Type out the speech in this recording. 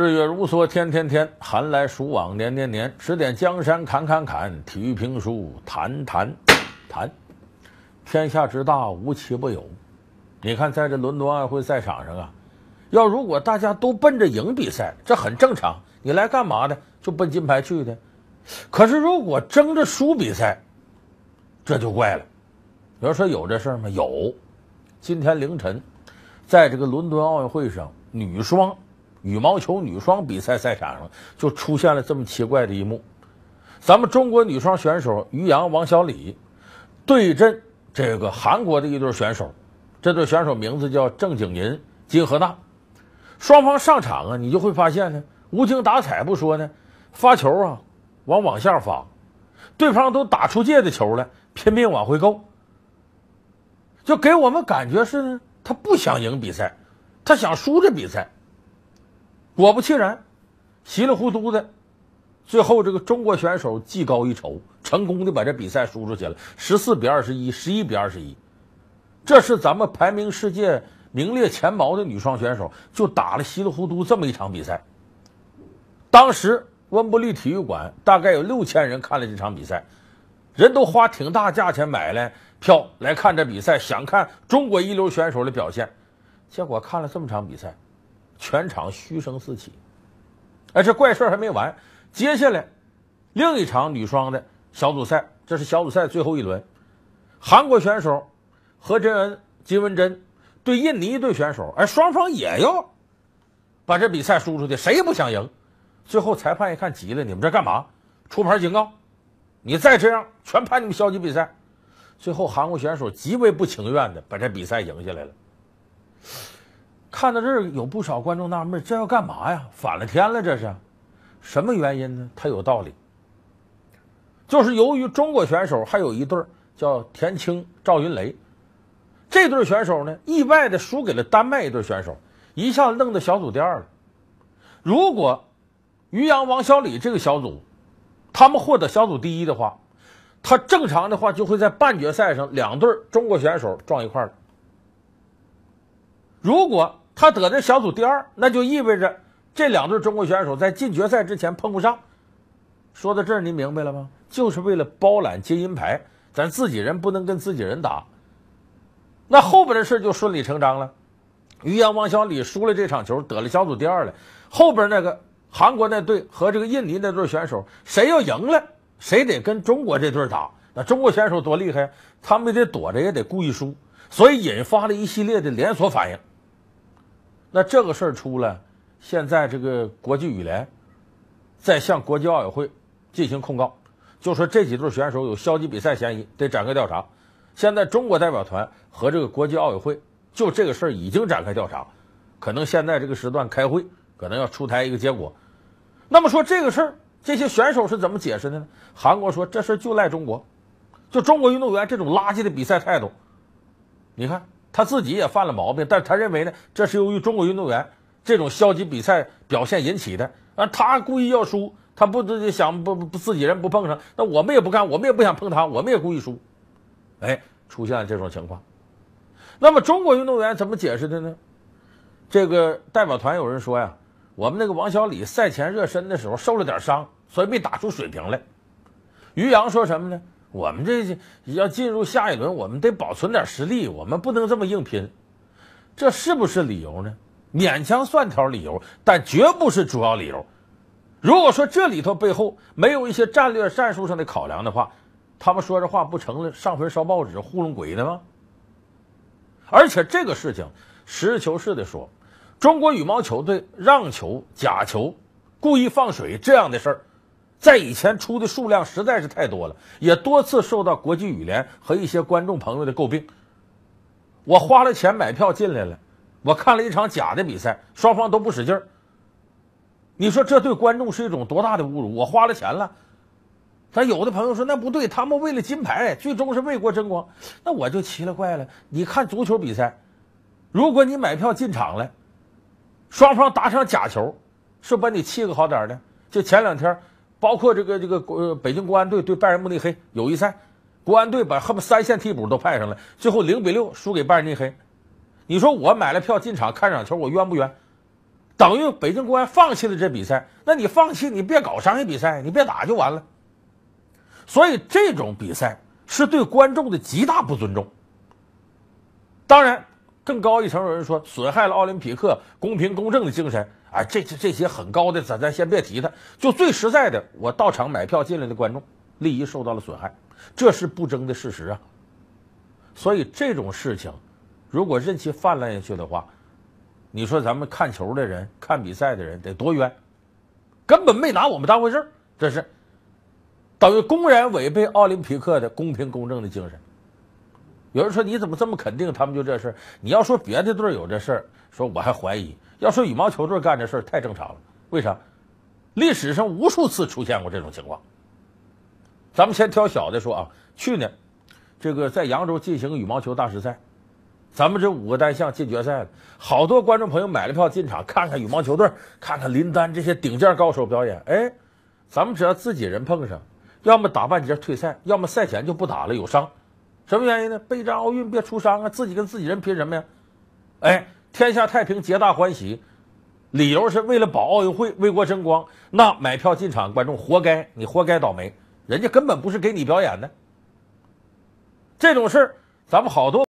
日月如梭，天天天寒来暑往，年年年指点江山，侃侃侃体育评书，谈谈谈天下之大，无奇不有。你看，在这伦敦奥运会赛场上啊，要如果大家都奔着赢比赛，这很正常。你来干嘛的？就奔金牌去的。可是，如果争着输比赛，这就怪了。有人说有这事儿吗？有。今天凌晨，在这个伦敦奥运会上，女双。羽毛球女双比赛赛场上就出现了这么奇怪的一幕，咱们中国女双选手于洋、王小李对阵这个韩国的一对选手，这对选手名字叫郑景银、金荷娜。双方上场啊，你就会发现呢，无精打采不说呢，发球啊往网下发，对方都打出界的球了，拼命往回勾，就给我们感觉是呢，他不想赢比赛，他想输这比赛。果不其然，稀里糊涂的，最后这个中国选手技高一筹，成功的把这比赛输出去了，十四比二十一，十一比二十一。这是咱们排名世界名列前茅的女双选手，就打了稀里糊涂这么一场比赛。当时温布利体育馆大概有六千人看了这场比赛，人都花挺大价钱买了票来看这比赛，想看中国一流选手的表现，结果看了这么场比赛。全场嘘声四起，哎，这怪事还没完。接下来，另一场女双的小组赛，这是小组赛最后一轮，韩国选手何真恩、金文珍对印尼队选手，哎，双方也要把这比赛输出去，谁也不想赢。最后裁判一看急了：“你们这干嘛？出牌警告！你再这样，全判你们消极比赛。”最后，韩国选手极为不情愿的把这比赛赢下来了。看到这儿，有不少观众纳闷：这要干嘛呀？反了天了！这是什么原因呢？它有道理，就是由于中国选手还有一对儿叫田青赵云雷，这对选手呢意外的输给了丹麦一对选手，一下子弄到小组第二了。如果于洋王小李这个小组他们获得小组第一的话，他正常的话就会在半决赛上两对儿中国选手撞一块儿。如果他得的小组第二，那就意味着这两对中国选手在进决赛之前碰不上。说到这儿，您明白了吗？就是为了包揽金银牌，咱自己人不能跟自己人打。那后边的事就顺理成章了。于洋、王小李输了这场球，得了小组第二了。后边那个韩国那队和这个印尼那队选手，谁要赢了，谁得跟中国这队打。那中国选手多厉害，他们得躲着，也得故意输，所以引发了一系列的连锁反应。那这个事儿出来，现在这个国际羽联在向国际奥委会进行控告，就说这几对选手有消极比赛嫌疑，得展开调查。现在中国代表团和这个国际奥委会就这个事儿已经展开调查，可能现在这个时段开会，可能要出台一个结果。那么说这个事儿，这些选手是怎么解释的呢？韩国说这事儿就赖中国，就中国运动员这种垃圾的比赛态度，你看。他自己也犯了毛病，但是他认为呢，这是由于中国运动员这种消极比赛表现引起的。啊，他故意要输，他不自己想不不自己人不碰上，那我们也不干，我们也不想碰他，我们也故意输，哎，出现了这种情况。那么中国运动员怎么解释的呢？这个代表团有人说呀，我们那个王小李赛前热身的时候受了点伤，所以没打出水平来。于洋说什么呢？我们这要进入下一轮，我们得保存点实力，我们不能这么硬拼。这是不是理由呢？勉强算条理由，但绝不是主要理由。如果说这里头背后没有一些战略战术上的考量的话，他们说这话不成了上坟烧报纸糊弄鬼的吗？而且这个事情，实事求是的说，中国羽毛球队让球、假球、故意放水这样的事儿。在以前出的数量实在是太多了，也多次受到国际羽联和一些观众朋友的诟病。我花了钱买票进来了，我看了一场假的比赛，双方都不使劲儿。你说这对观众是一种多大的侮辱？我花了钱了，但有的朋友说那不对，他们为了金牌，最终是为国争光。那我就奇了怪了。你看足球比赛，如果你买票进场了，双方打场假球，是不把你气个好点儿的？就前两天。包括这个这个呃北京国安队对拜仁慕尼黑友谊赛，国安队把后面三线替补都派上了，最后零比六输给拜仁慕尼黑。你说我买了票进场看场球，我冤不冤？等于北京国安放弃了这比赛，那你放弃你别搞商业比赛，你别打就完了。所以这种比赛是对观众的极大不尊重。当然。更高一层，有人说损害了奥林匹克公平公正的精神啊，这这这些很高的咱咱先别提他，就最实在的，我到场买票进来的观众利益受到了损害，这是不争的事实啊。所以这种事情，如果任其泛滥下去的话，你说咱们看球的人、看比赛的人得多冤？根本没拿我们当回事儿，这是等于公然违背奥林匹克的公平公正的精神。有人说你怎么这么肯定他们就这事？你要说别的队有这事儿，说我还怀疑；要说羽毛球队干这事太正常了，为啥？历史上无数次出现过这种情况。咱们先挑小的说啊，去年这个在扬州进行羽毛球大师赛，咱们这五个单项进决赛了，好多观众朋友买了票进场看看羽毛球队，看看林丹这些顶尖高手表演。哎，咱们只要自己人碰上，要么打半截退赛，要么赛前就不打了，有伤。什么原因呢？备战奥运别出伤啊，自己跟自己人拼什么呀？哎，天下太平，皆大欢喜。理由是为了保奥运会，为国争光。那买票进场观众活该，你活该倒霉。人家根本不是给你表演的。这种事儿，咱们好多。